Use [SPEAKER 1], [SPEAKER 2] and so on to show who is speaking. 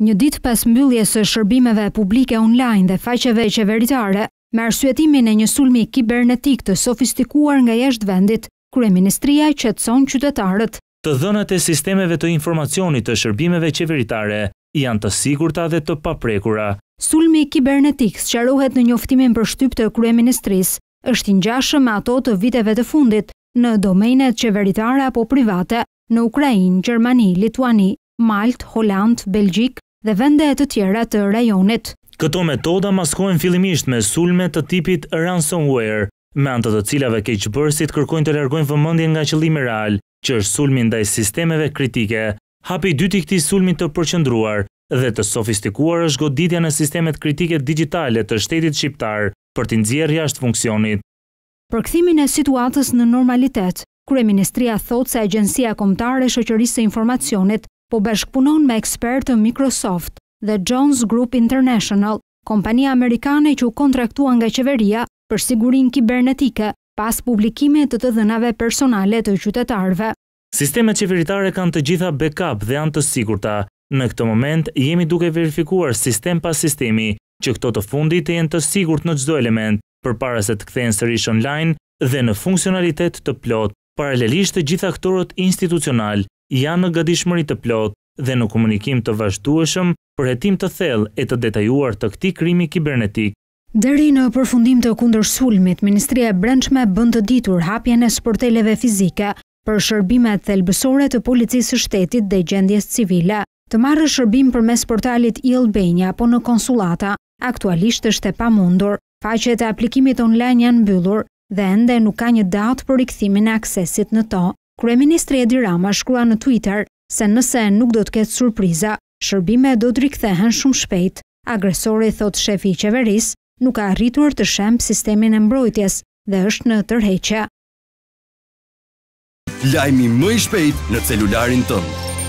[SPEAKER 1] Një ditë pas mbylljes së shërbimeve publike online dhe faqeve qeveritare, me arsyetimin e një sulmi kibernetik të sofistikuar nga jashtë vendit, kryeministria qetson qytetarët.
[SPEAKER 2] Të dhënat e sistemeve të informacionit të shërbimeve qeveritare janë të sigurta dhe të paprekura.
[SPEAKER 1] Sulmi kibernetik sqarohet në njoftimin për shtyp të kryeministrisë, është i ngjashëm me ato të viteve të fundit në domenet qeveritare apo private në Ukrainë, Gjermani, Lituani, Malt, Holland, Belgjik, dhe vende e të tjera të rajonit.
[SPEAKER 2] Këto metoda maskojnë fillimisht me sulme të tipit ransomware, me antët të cilave keqëbërësit kërkojnë të largojnë vëmëndje nga qëllimi real, që është sulmin dhe sistemeve kritike. Hapi dyti këti sulmi të përqëndruar dhe të sofistikuar është goditja në sistemet kritike digitale të shtetit shqiptar për t'inzjerë jashtë funksionit.
[SPEAKER 1] Për këthimin e situatës në normalitet, e Ministria thotë se Agencia Komtare Shëqërisë e Informacionit po bashkëpunon me ekspertë Microsoft dhe Jones Group International, kompania amerikane që u kontraktua nga qeveria për sigurin kibernetike pas publikimit të të dhënave personale të qytetarve.
[SPEAKER 2] Sistemet qeveritare kanë të gjitha backup dhe antës të sigurta. Në këtë moment, jemi duke verifikuar sistem pas sistemi, që këto të fundit e jenë të sigurt në gjdo element, për para se të kthejnë sërish online dhe në funksionalitet të plot, paralelisht të gjitha këtorët institucional janë në gëdishmëri të plot dhe në komunikim të vazhdueshëm për hetim të thellë e të detajuar të këtij krimi kibernetik.
[SPEAKER 1] Deri në përfundim të kundër sulmit, Ministria e Brendshme bënd të ditur hapjen e sporteleve fizike për shërbimet thelbësore të policisë së shtetit dhe gjendjes civile. Të marrë shërbim për mes portalit i Albania apo në konsulata, aktualisht është e pamundur, faqet e aplikimit online janë mbyllur dhe ende nuk ka një datë për rikëthimin e aksesit në to. Kryeministri Edi Rama shkrua në Twitter se nëse nuk do të ketë surpriza, shërbime do të rikthehen shumë shpejt. Agresori thot shefi i qeveris nuk ka arritur të shemë sistemin e mbrojtjes dhe është në tërheqja. Lajmi më i shpejt në celularin tëmë.